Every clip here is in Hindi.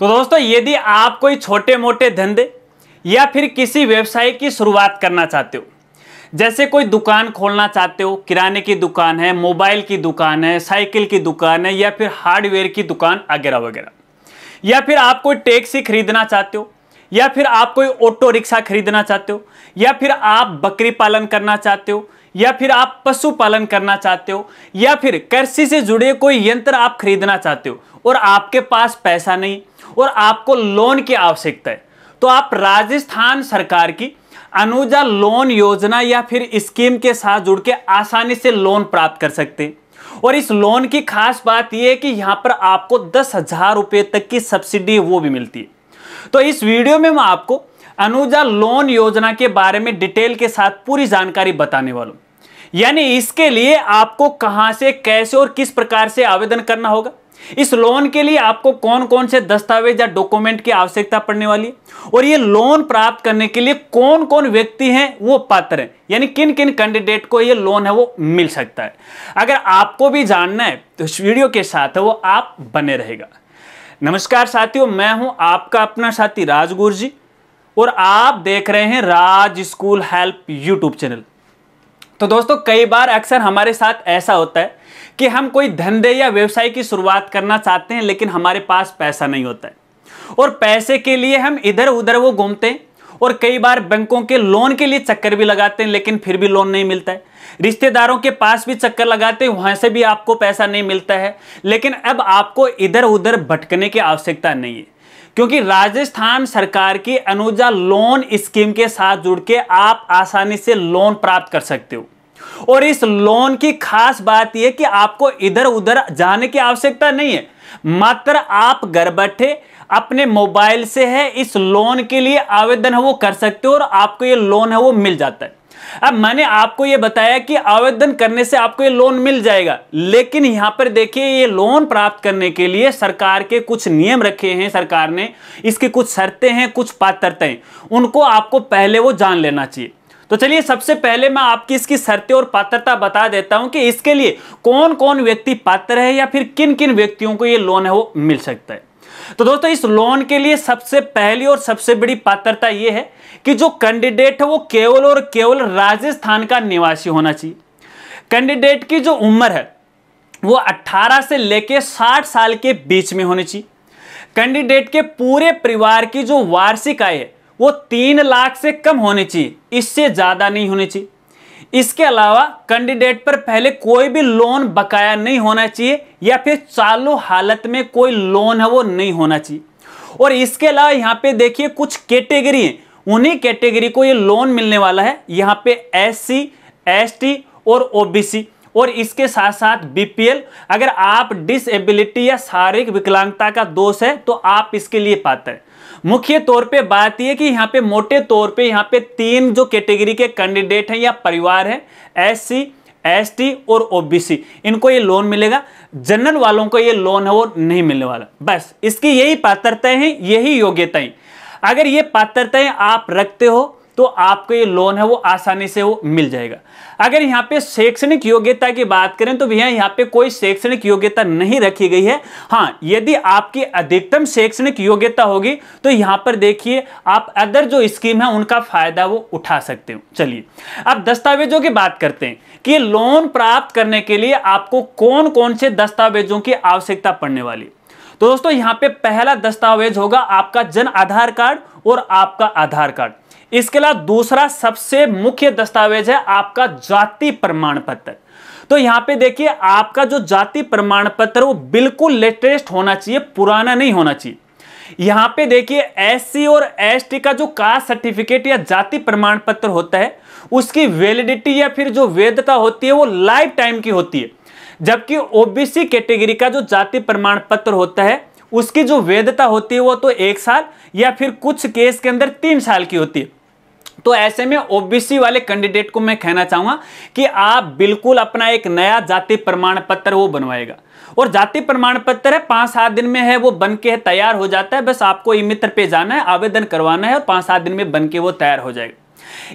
तो दोस्तों यदि आप कोई छोटे मोटे धंधे या फिर किसी व्यवसाय की शुरुआत करना चाहते हो जैसे कोई दुकान खोलना चाहते हो किराने की दुकान है मोबाइल की दुकान है साइकिल की दुकान है या फिर हार्डवेयर की दुकान वगैरह वगैरह या फिर आप कोई टैक्सी खरीदना चाहते हो या फिर आप कोई ऑटो रिक्शा खरीदना चाहते हो या फिर आप बकरी पालन करना चाहते हो या फिर आप पशु पालन करना चाहते हो या फिर कृषि से जुड़े कोई यंत्र आप खरीदना चाहते हो और आपके पास पैसा नहीं और आपको लोन की आवश्यकता है तो आप राजस्थान सरकार की अनुजा लोन योजना या फिर स्कीम के साथ जुड़ के आसानी से लोन प्राप्त कर सकते हैं और इस लोन की खास बात यह है कि यहां पर आपको दस हजार रुपये तक की सब्सिडी वो भी मिलती है तो इस वीडियो में मैं आपको अनुजा लोन योजना के बारे में डिटेल के साथ पूरी जानकारी बताने वाला हूं यानी इसके लिए आपको कहां से कैसे और किस प्रकार से आवेदन करना होगा इस लोन के लिए आपको कौन कौन से दस्तावेज या डॉक्यूमेंट की आवश्यकता पड़ने वाली है और ये लोन प्राप्त करने के लिए कौन कौन व्यक्ति हैं वो पात्र हैं यानी किन किन कैंडिडेट को ये लोन है वो मिल सकता है अगर आपको भी जानना है तो इस वीडियो के साथ वो आप बने रहेगा नमस्कार साथियों मैं हूं आपका अपना साथी राजगुरु जी और आप देख रहे हैं Raj school help YouTube channel तो दोस्तों कई बार अक्सर हमारे साथ ऐसा होता है कि हम कोई धंधे या व्यवसाय की शुरुआत करना चाहते हैं लेकिन हमारे पास पैसा नहीं होता है और पैसे के लिए हम इधर उधर वो घूमते हैं और कई बार बैंकों के लोन के लिए चक्कर भी लगाते हैं लेकिन फिर भी लोन नहीं मिलता है रिश्तेदारों के पास भी चक्कर लगाते हैं वहां से भी आपको पैसा नहीं मिलता है लेकिन अब आपको इधर उधर भटकने की आवश्यकता नहीं है क्योंकि राजस्थान सरकार की अनुजा लोन स्कीम के साथ जुड़ के आप आसानी से लोन प्राप्त कर सकते हो और इस लोन की खास बात यह कि आपको इधर उधर जाने की आवश्यकता नहीं है मात्र आप घर बैठे अपने मोबाइल से है इस लोन के लिए आवेदन है वो कर सकते हो और आपको ये लोन है वो मिल जाता है अब मैंने आपको ये बताया कि आवेदन करने से आपको ये लोन मिल जाएगा लेकिन यहां पर देखिए ये लोन प्राप्त करने के लिए सरकार के कुछ नियम रखे हैं सरकार ने इसकी कुछ शर्तें हैं कुछ पात्रताएं उनको आपको पहले वो जान लेना चाहिए तो चलिए सबसे पहले मैं आपकी इसकी शर्तें और पात्रता बता देता हूं कि इसके लिए कौन कौन व्यक्ति पात्र है या फिर किन किन व्यक्तियों को ये लोन है वो मिल सकता है तो दोस्तों इस लोन के लिए सबसे पहली और सबसे बड़ी पात्रता यह है कि जो कैंडिडेट है वो केवल और केवल राजस्थान का निवासी होना चाहिए कैंडिडेट की जो उम्र है वो 18 से लेके 60 साल के बीच में होनी चाहिए कैंडिडेट के पूरे परिवार की जो वार्षिक आय है वो तीन लाख से कम होने चाहिए इससे ज़्यादा नहीं होने चाहिए इसके अलावा कैंडिडेट पर पहले कोई भी लोन बकाया नहीं होना चाहिए या फिर चालू हालत में कोई लोन है वो नहीं होना चाहिए और इसके अलावा यहाँ पे देखिए कुछ कैटेगरी है उन्हीं कैटेगरी को ये लोन मिलने वाला है यहाँ पे एस सी एस टी और ओबीसी और इसके साथ साथ बीपीएल अगर आप डिसबिलिटी या शारीरिक विकलांगता का दोष है तो आप इसके लिए पात्र हैं मुख्य तौर पे बात यह कि यहाँ पे मोटे तौर पे यहाँ पे तीन जो कैटेगरी के कैंडिडेट हैं या परिवार है एस सी एस टी और ओबीसी इनको ये लोन मिलेगा जनरल वालों को ये लोन है वो नहीं मिलने वाला बस इसकी यही पात्रताएं हैं यही योग्यताएं अगर ये पात्रताएं आप रखते हो तो आपको ये लोन है वो आसानी से वो मिल जाएगा अगर यहाँ पे शैक्षणिक योग्यता की बात करें तो भैया यहाँ पे कोई शैक्षणिक योग्यता नहीं रखी गई है हाँ यदि आपकी अधिकतम शैक्षणिक योग्यता होगी तो यहाँ पर देखिए आप अदर जो स्कीम है उनका फायदा वो उठा सकते हो चलिए अब दस्तावेजों की बात करते हैं कि लोन प्राप्त करने के लिए आपको कौन कौन से दस्तावेजों की आवश्यकता पड़ने वाली तो दोस्तों यहाँ पे पहला दस्तावेज होगा आपका जन आधार कार्ड और आपका आधार कार्ड इसके अलावा दूसरा सबसे मुख्य दस्तावेज है आपका जाति प्रमाण पत्र तो यहां पे देखिए आपका जो जाति प्रमाण पत्र वो बिल्कुल लेटेस्ट होना चाहिए पुराना नहीं होना चाहिए यहां पे देखिए एससी और एसटी का जो कास्ट सर्टिफिकेट या जाति प्रमाण पत्र होता है उसकी वैलिडिटी या फिर जो वैधता होती है वो लाइफ टाइम की होती है जबकि ओबीसी कैटेगरी का जो जाति प्रमाण पत्र होता है उसकी जो वैधता होती है वो तो एक साल या फिर कुछ केस के अंदर तीन साल की होती है तो ऐसे में ओबीसी वाले कैंडिडेट को मैं कहना चाहूंगा कि आप बिल्कुल अपना एक नया जाति प्रमाण पत्र वो बनवाएगा और जाति प्रमाण पत्र है पांच सात दिन में है वो बन के तैयार हो जाता है बस आपको ई मित्र पे जाना है आवेदन करवाना है और पांच सात दिन में बन के वो तैयार हो जाएगा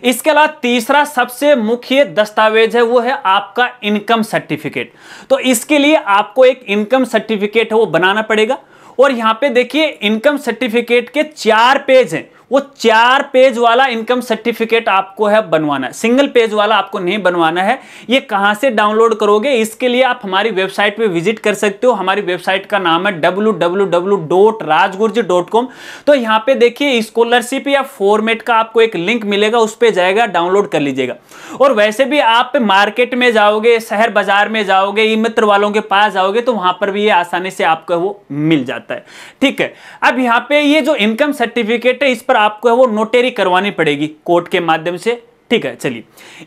इसके अलावा तीसरा सबसे मुख्य दस्तावेज है वो है आपका इनकम सर्टिफिकेट तो इसके लिए आपको एक इनकम सर्टिफिकेट है वो बनाना पड़ेगा और यहां पे देखिए इनकम सर्टिफिकेट के चार पेज हैं वो चार पेज वाला इनकम सर्टिफिकेट आपको है बनवाना सिंगल पेज वाला आपको नहीं बनवाना है ये कहाँ से डाउनलोड करोगे इसके लिए आप हमारी वेबसाइट पे विजिट कर सकते हो हमारी वेबसाइट का नाम है डब्ल्यू तो यहाँ पे देखिए स्कॉलरशिप या फॉर्मेट का आपको एक लिंक मिलेगा उस पर जाएगा डाउनलोड कर लीजिएगा और वैसे भी आप मार्केट में जाओगे शहर बाजार में जाओगे ई मित्र वालों के पास जाओगे तो वहां पर भी ये आसानी से आपको वो मिल जाता है ठीक है अब यहाँ पर ये जो इनकम सर्टिफिकेट है इस पर पर आपको वो नोटेरी करवानी पड़ेगी कोर्ट के माध्यम से ठीक है चलिए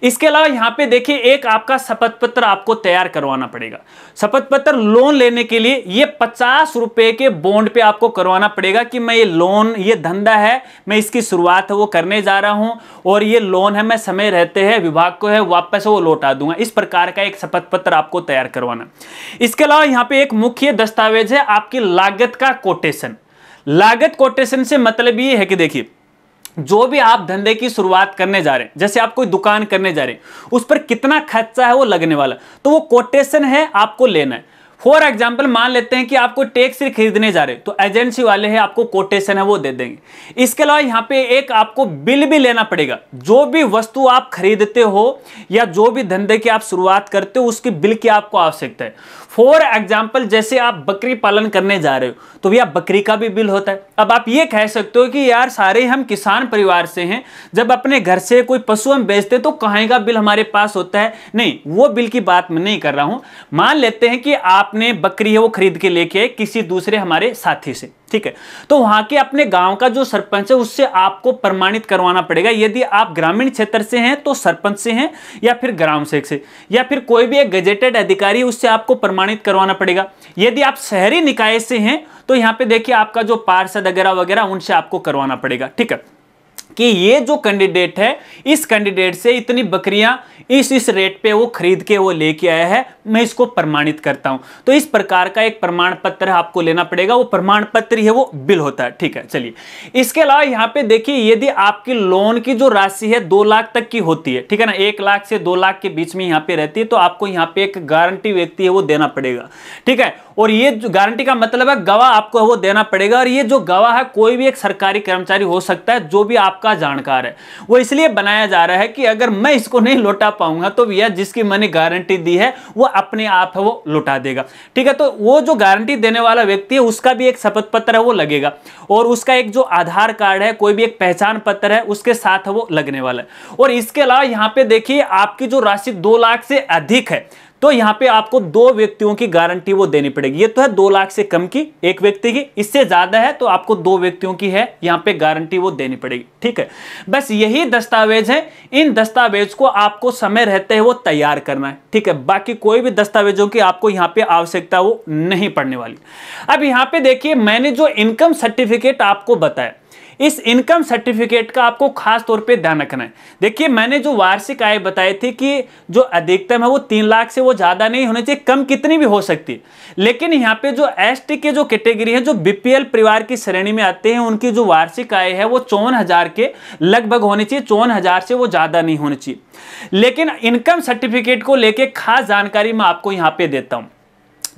इसके अलावा यहाँ पे देखिए एक आपका शपथ पत्र आपको तैयार करवाना पड़ेगा शपथ पत्र लोन लेने के लिए ये पचास रुपए के बॉन्ड पे आपको करवाना पड़ेगा कि मैं ये लोन ये धंधा है मैं इसकी शुरुआत है वो करने जा रहा हूँ और ये लोन है मैं समय रहते हैं विभाग को है वापस वो लौटा दूंगा इस प्रकार का एक शपथ पत्र आपको तैयार करवाना इसके अलावा यहाँ पे एक मुख्य दस्तावेज है आपकी लागत का कोटेशन लागत कोटेशन से मतलब ये है कि देखिए जो भी आप धंधे की शुरुआत करने जा रहे हैं जैसे आप कोई दुकान करने जा रहे हैं उस पर कितना खर्चा है वो लगने वाला तो वो कोटेशन है आपको लेना है फॉर एग्जाम्पल मान लेते हैं कि आप कोई टैक्स खरीदने जा रहे हैं तो एजेंसी वाले हैं आपको कोटेशन है वो दे देंगे इसके अलावा यहाँ पे एक आपको बिल भी लेना पड़ेगा जो भी वस्तु आप खरीदते हो या जो भी धंधे की आप शुरुआत करते हो उसके बिल की आपको आवश्यकता है फॉर एग्जाम्पल जैसे आप बकरी पालन करने जा रहे हो तो भैया बकरी का भी बिल होता है अब आप ये कह सकते हो कि यार सारे हम किसान परिवार से हैं जब अपने घर से कोई पशु हम बेचते तो कहाँ का बिल हमारे पास होता है नहीं वो बिल की बात मैं नहीं कर रहा हूँ मान लेते हैं कि आपने बकरी है वो खरीद के लेके किसी दूसरे हमारे साथी से ठीक है तो वहां के अपने गांव का जो सरपंच है उससे आपको प्रमाणित करवाना पड़ेगा यदि आप ग्रामीण क्षेत्र से हैं तो सरपंच से हैं या फिर ग्राम सेवक से या फिर कोई भी एक गजेटेड अधिकारी उससे आपको प्रमाणित प्रमाणित करवाना पड़ेगा यदि आप शहरी निकाय से हैं तो यहाँ पे देखिए आपका जो पार्षद वगैरह वगैरह उनसे आपको करवाना पड़ेगा ठीक है कि ये जो कैंडिडेट है इस कैंडिडेट से इतनी बकरियां इस इस रेट पे वो खरीद के वो लेके आया है मैं इसको प्रमाणित करता हूं तो इस प्रकार का एक प्रमाण पत्र आपको लेना पड़ेगा वो प्रमाण पत्र है वो बिल होता है ठीक है चलिए इसके अलावा यहाँ पे देखिए यदि आपकी लोन की जो राशि है दो लाख तक की होती है ठीक है ना एक लाख से दो लाख के बीच में यहाँ पे रहती है तो आपको यहाँ पे एक गारंटी व्यक्ति है वो देना पड़ेगा ठीक है और ये गारंटी का मतलब है गवाह आपको वो देना पड़ेगा और ये जो गवाह है कोई भी एक सरकारी कर्मचारी हो सकता है जो भी आपका जानकार है वो इसलिए बनाया जा रहा है कि अगर मैं इसको नहीं लौटा पाऊंगा तो भैया जिसकी मैंने गारंटी दी है वो अपने आप है वो लुटा देगा ठीक है तो वो जो गारंटी देने वाला व्यक्ति है उसका भी एक शपथ पत्र है वो लगेगा और उसका एक जो आधार कार्ड है कोई भी एक पहचान पत्र है उसके साथ वो लगने वाला है और इसके अलावा यहाँ पे देखिए आपकी जो राशि दो लाख से अधिक है तो यहाँ पे आपको दो व्यक्तियों की गारंटी वो देनी पड़ेगी ये तो है दो लाख से कम की एक व्यक्ति की इससे ज्यादा है तो आपको दो व्यक्तियों की है यहाँ पे गारंटी वो देनी पड़ेगी ठीक है बस यही दस्तावेज है इन दस्तावेज को आपको समय रहते हुए वो तैयार करना है ठीक है बाकी कोई भी दस्तावेजों की आपको यहाँ पे आवश्यकता वो नहीं पड़ने वाली अब यहाँ पे देखिए मैंने जो इनकम सर्टिफिकेट आपको बताया इस इनकम सर्टिफिकेट का आपको खास तौर पे ध्यान रखना है देखिए मैंने जो वार्षिक आय बताई थी कि जो अधिकतम है वो तीन लाख से वो ज़्यादा नहीं होनी चाहिए कम कितनी भी हो सकती है लेकिन यहाँ पे जो एस के जो कैटेगरी है जो बीपीएल परिवार की श्रेणी में आते हैं उनकी जो वार्षिक आय है वो चौवन हजार के लगभग होनी चाहिए चौवन हजार से वो ज़्यादा नहीं होनी चाहिए लेकिन इनकम सर्टिफिकेट को लेकर खास जानकारी मैं आपको यहाँ पे देता हूँ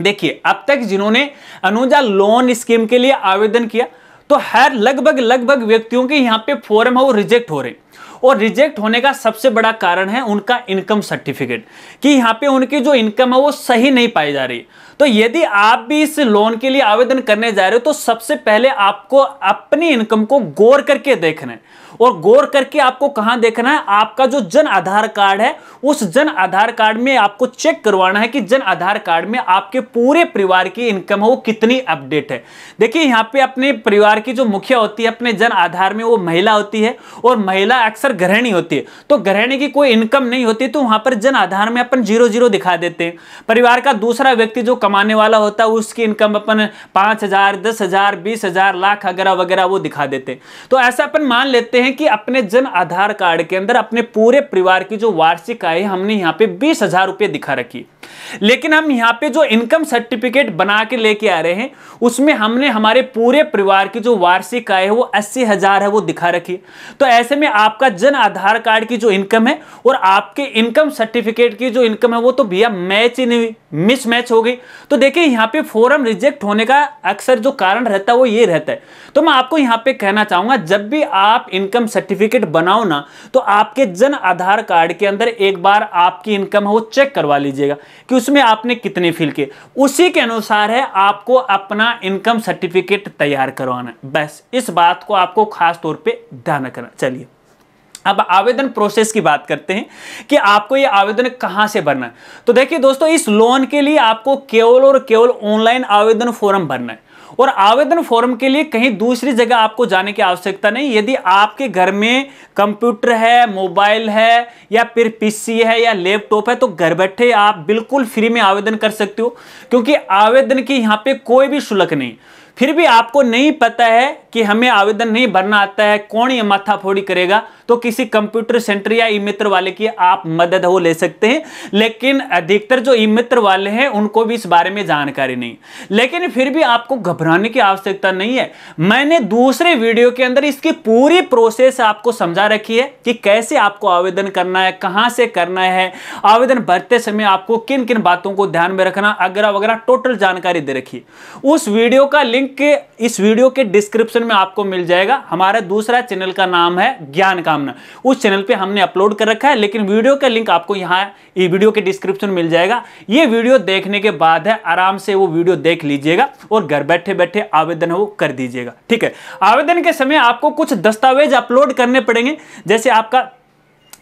देखिए अब तक जिन्होंने अनुजा लोन स्कीम के लिए आवेदन किया तो हर लगभग लगभग व्यक्तियों के यहाँ पे फॉर्म है वो रिजेक्ट हो रहे हैं और रिजेक्ट होने का सबसे बड़ा कारण है उनका इनकम सर्टिफिकेट कि यहाँ पे उनकी जो इनकम है वो सही नहीं पाई जा रही तो यदि आप भी इस लोन के लिए आवेदन करने जा रहे हो तो सबसे पहले आपको अपनी इनकम को गौर करके देखना है और गौर करके आपको कहां देखना है आपका जो जन आधार कार्ड है उस जन आधार कार्ड में आपको चेक करवाना है कि जन आधार कार्ड में आपके पूरे परिवार की इनकम है वो कितनी अपडेट है देखिए यहाँ पे अपने परिवार की जो मुखिया होती है अपने जन आधार में वो महिला होती है और महिला अक्सर गृहिणी होती है तो गृहिणी की कोई इनकम नहीं होती तो वहां पर जन आधार में अपन जीरो जीरो दिखा देते हैं परिवार का दूसरा व्यक्ति जो कम कमाने वाला होता है उसकी इनकम अपन पाँच हज़ार दस हज़ार बीस हज़ार लाख वगैरह वगैरह वो दिखा देते तो ऐसा अपन मान लेते हैं कि अपने जन आधार कार्ड के अंदर अपने पूरे परिवार की जो वार्षिक आय हमने यहाँ पे बीस हज़ार रुपये दिखा रखी लेकिन हम यहाँ पे जो इनकम सर्टिफिकेट बना के लेके आ रहे हैं उसमें हमने हमारे पूरे परिवार की जो वार्षिक आय है वो अस्सी हजार है वो दिखा रखी तो ऐसे में आपका जन आधार कार्ड की जो इनकम है और आपके इनकम सर्टिफिकेट की जो इनकम है वो तो भैया मैच ही नहीं हुई मिसमैच हो गई तो देखिए यहाँ पे फॉरम रिजेक्ट होने का अक्सर जो कारण रहता है वो ये रहता है तो मैं आपको यहाँ पे कहना चाहूंगा जब भी आप इनकम सर्टिफिकेट बनाओ ना तो आपके जन आधार कार्ड के अंदर एक बार आपकी इनकम है वो चेक करवा लीजिएगा कि उसमें आपने कितने फिल किए उसी के अनुसार है आपको अपना इनकम सर्टिफिकेट तैयार करवाना बस इस बात को आपको खास तौर पर ध्यान रखना चलिए अब आवेदन प्रोसेस की बात करते हैं कि आपको ये आवेदन कहाँ से भरना है तो देखिए दोस्तों इस लोन के लिए आपको केवल और केवल ऑनलाइन आवेदन फॉर्म भरना है और आवेदन फॉर्म के लिए कहीं दूसरी जगह आपको जाने की आवश्यकता नहीं यदि आपके घर में कंप्यूटर है मोबाइल है या फिर पीसी है या लैपटॉप है तो घर बैठे आप बिल्कुल फ्री में आवेदन कर सकते हो क्योंकि आवेदन की यहाँ पे कोई भी शुल्क नहीं फिर भी आपको नहीं पता है कि हमें आवेदन नहीं भरना आता है कौन ये माथाफोड़ी करेगा तो किसी कंप्यूटर सेंटर या ई मित्र वाले की आप मदद हो ले सकते हैं लेकिन अधिकतर जो ई मित्र वाले हैं उनको भी इस बारे में जानकारी नहीं लेकिन फिर भी आपको घबराने की आवश्यकता नहीं है मैंने दूसरे वीडियो के अंदर इसकी पूरी प्रोसेस आपको समझा रखी है कि कैसे आपको आवेदन करना है कहाँ से करना है आवेदन भरते समय आपको किन किन बातों को ध्यान में रखना वगैरह वगैरह टोटल जानकारी दे रखी उस वीडियो का लिंक लिंक इस वीडियो के डिस्क्रिप्शन में आपको मिल जाएगा हमारा दूसरा चैनल का नाम है ज्ञान कामना उस चैनल पे हमने अपलोड कर रखा है लेकिन वीडियो का लिंक आपको यहाँ ये वीडियो के डिस्क्रिप्शन मिल जाएगा ये वीडियो देखने के बाद है आराम से वो वीडियो देख लीजिएगा और घर बैठे बैठे आवेदन वो कर दीजिएगा ठीक है आवेदन के समय आपको कुछ दस्तावेज अपलोड करने पड़ेंगे जैसे आपका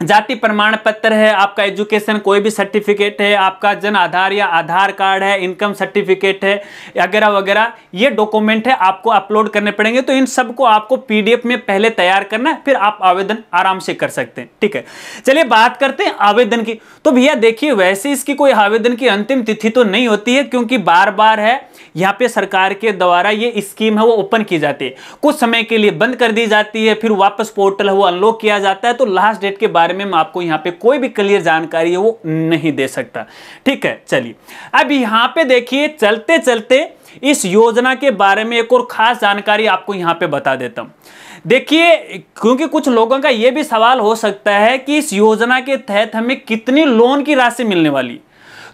जाति प्रमाण पत्र है आपका एजुकेशन कोई भी सर्टिफिकेट है आपका जन आधार या आधार कार्ड है इनकम सर्टिफिकेट है वगैरह वगैरह ये डॉक्यूमेंट है आपको अपलोड करने पड़ेंगे तो इन सबको आपको पीडीएफ में पहले तैयार करना है फिर आप आवेदन आराम से कर सकते हैं ठीक है चलिए बात करते हैं आवेदन की तो भैया देखिए वैसे इसकी कोई आवेदन की अंतिम तिथि तो नहीं होती है क्योंकि बार बार है यहाँ पे सरकार के द्वारा ये स्कीम है वो ओपन की जाती है कुछ समय के लिए बंद कर दी जाती है फिर वापस पोर्टल है वो अनलॉक किया जाता है तो लास्ट डेट के बारे बारे में आपको यहाँ पे कोई भी क्लियर जानकारी है वो नहीं दे सकता ठीक है चलिए अब यहाँ पे देखिए चलते चलते इस योजना के बारे में एक और खास जानकारी आपको यहाँ पे बता देता हूँ देखिए क्योंकि कुछ लोगों का ये भी सवाल हो सकता है कि इस योजना के तहत हमें कितनी लोन की राशि मिलने वाली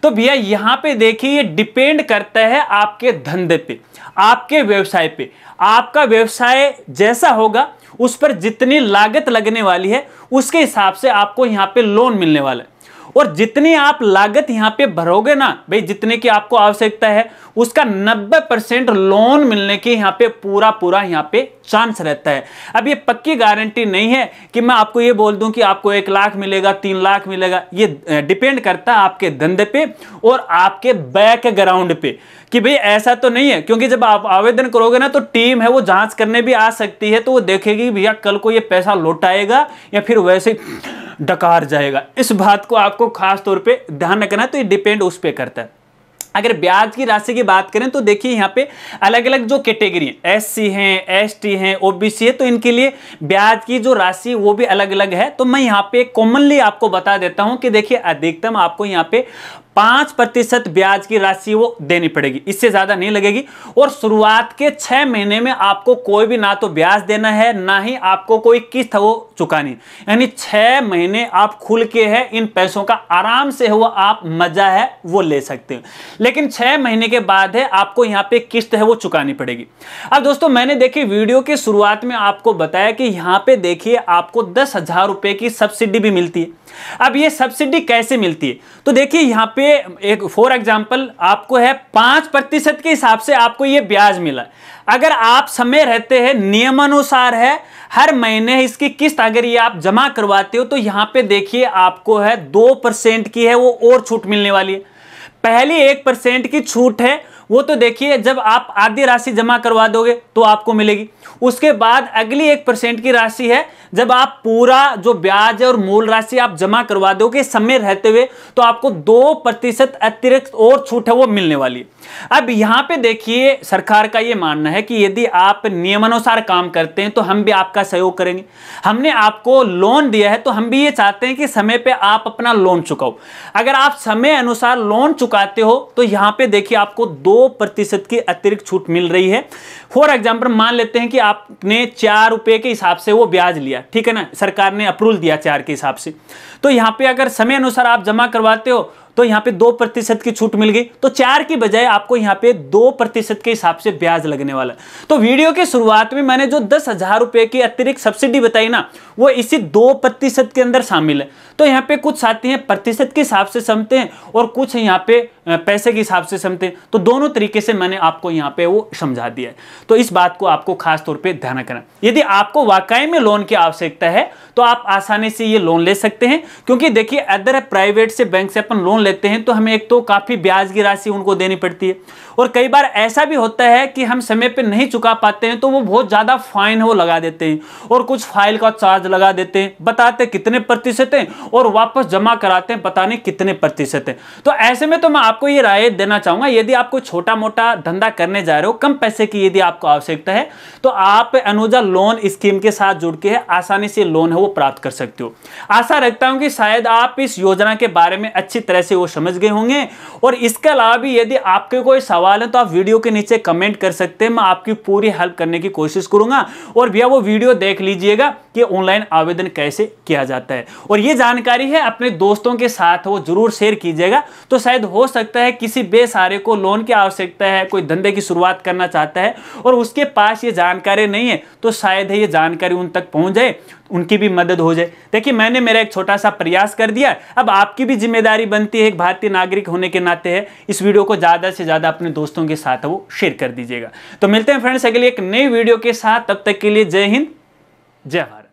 तो भैया यहाँ पे देखिए ये डिपेंड करता है आपके धंधे पे आपके व्यवसाय पे आपका व्यवसाय जैसा होगा उस पर जितनी लागत लगने वाली है उसके हिसाब से आपको यहाँ पे लोन मिलने वाला है और जितनी आप लागत यहाँ पे भरोगे ना भाई जितने की आपको आवश्यकता है उसका 90 परसेंट लोन मिलने की यहाँ पे पूरा पूरा यहाँ पे चांस रहता है अब ये पक्की गारंटी नहीं है कि मैं आपको ये बोल दूं कि आपको एक लाख मिलेगा तीन लाख मिलेगा ये डिपेंड करता है आपके धंधे पे और आपके बैकग्राउंड पे कि भाई ऐसा तो नहीं है क्योंकि जब आप आवेदन करोगे ना तो टीम है वो जांच करने भी आ सकती है तो वो देखेगी भैया कल को ये पैसा लौटाएगा या फिर वैसे डकार जाएगा इस बात को आपको खास तौर पे ध्यान रखना है तो ये डिपेंड उस पर करता है अगर ब्याज की राशि की बात करें तो देखिए यहाँ पे अलग अलग जो कैटेगरी एस सी हैं एस टी हैं ओ बी सी है तो इनके लिए ब्याज की जो राशि वो भी अलग अलग है तो मैं यहाँ पे कॉमनली आपको बता देता हूँ कि देखिए अधिकतम आपको यहाँ पे पांच प्रतिशत ब्याज की राशि वो देनी पड़ेगी इससे ज्यादा नहीं लगेगी और शुरुआत के छह महीने में आपको कोई भी ना तो ब्याज देना है ना ही आपको कोई किस्त वो चुकानी यानी छह महीने आप खुल के है इन पैसों का आराम से वो आप मजा है वो ले सकते हो लेकिन छह महीने के बाद है आपको यहाँ पे किस्त है वो चुकानी पड़ेगी अब दोस्तों मैंने देखी वीडियो की शुरुआत में आपको बताया कि यहाँ पे देखिए आपको दस हजार रुपए की सब्सिडी भी मिलती है अब ये सब्सिडी कैसे मिलती है तो देखिए यहाँ पे एक फॉर एग्जाम्पल आपको है पाँच प्रतिशत के हिसाब से आपको ये ब्याज मिला अगर आप समय रहते हैं नियमानुसार है हर महीने इसकी किस्त अगर ये आप जमा करवाते हो तो यहाँ पे देखिए आपको है दो परसेंट की है वो और छूट मिलने वाली है पहली एक परसेंट की छूट है वो तो देखिए जब आप आधी राशि जमा करवा दोगे तो आपको मिलेगी उसके बाद अगली एक परसेंट की राशि है जब आप पूरा जो ब्याज और मूल राशि आप जमा करवा दोगे समय रहते हुए तो आपको दो प्रतिशत अतिरिक्त और छूट है वो मिलने वाली अब यहां पे देखिए सरकार का ये मानना है कि यदि आप नियमानुसार काम करते हैं तो हम भी आपका सहयोग करेंगे हमने आपको लोन दिया है तो हम भी ये चाहते हैं कि समय पर आप अपना लोन चुकाओ अगर आप समय अनुसार लोन चुकाते हो तो यहां पर देखिए आपको दो प्रतिशत की अतिरिक्त छूट मिल रही है फॉर एग्जाम्पल मान लेते हैं कि आप आपने चार रुपए के हिसाब से वो ब्याज लिया ठीक है ना सरकार ने अप्रूवल दिया चार के हिसाब से तो यहाँ पे अगर समय अनुसार आप जमा करवाते हो तो यहाँ पे दो प्रतिशत की छूट मिल गई तो चार की बजाय आपको यहाँ पे दो प्रतिशत के हिसाब से ब्याज लगने वाला तो वीडियो की शुरुआत में मैंने जो दस हजार रुपए की अतिरिक्त सब्सिडी बताई ना वो इसी दो प्रतिशत के अंदर शामिल है तो यहाँ पे कुछ साथी हैं प्रतिशत के हिसाब से समझते हैं और कुछ यहाँ पे पैसे के हिसाब से समझते हैं तो दोनों तरीके से मैंने आपको यहाँ पे वो समझा दिया है तो इस बात को आपको खास तौर पे ध्यान रखना यदि आपको वाकई में लोन की आवश्यकता है तो आप आसानी से ये लोन ले सकते हैं क्योंकि देखिए अदर प्राइवेट से बैंक से अपन लोन लेते हैं तो हमें एक तो काफ़ी ब्याज की राशि उनको देनी पड़ती है और कई बार ऐसा भी होता है कि हम समय पर नहीं चुका पाते हैं तो वो बहुत ज़्यादा फाइन वो लगा देते हैं और कुछ फाइल का चार्ज लगा देते हैं बताते कितने प्रतिशत हैं और वापस जमा कराते हैं बताने कितने प्रतिशत हैं तो ऐसे में तो मैं आपको ये राय देना चाहूंगा यदि आप कोई छोटा मोटा धंधा करने जा रहे हो कम पैसे की यदि आपको आवश्यकता है तो आप अनुजा लोन स्कीम के साथ जुड़ के आसानी से लोन है वो प्राप्त कर सकते हो आशा रखता हूं कि शायद आप इस योजना के बारे में अच्छी तरह से वो समझ गए होंगे और इसके अलावा भी यदि आपके कोई सवाल है तो आप वीडियो के नीचे कमेंट कर सकते हैं मैं आपकी पूरी हेल्प करने की कोशिश करूंगा और भैया वो वीडियो देख लीजिएगा कि ऑनलाइन आवेदन कैसे किया जाता है और ये जानकारी है अपने दोस्तों के साथ वो जरूर शेयर कीजिएगा तो शायद हो सके सकता है किसी बेसहारे को लोन की आवश्यकता है कोई धंधे की शुरुआत करना चाहता है और उसके पास ये जानकारी नहीं है तो शायद ये जानकारी उन तक पहुंच जाए उनकी भी मदद हो जाए देखिए मैंने मेरा एक छोटा सा प्रयास कर दिया अब आपकी भी जिम्मेदारी बनती है एक भारतीय नागरिक होने के नाते है इस वीडियो को ज़्यादा से ज़्यादा अपने दोस्तों के साथ वो शेयर कर दीजिएगा तो मिलते हैं फ्रेंड्स अगले एक नई वीडियो के साथ तब तक के लिए जय हिंद जय भारत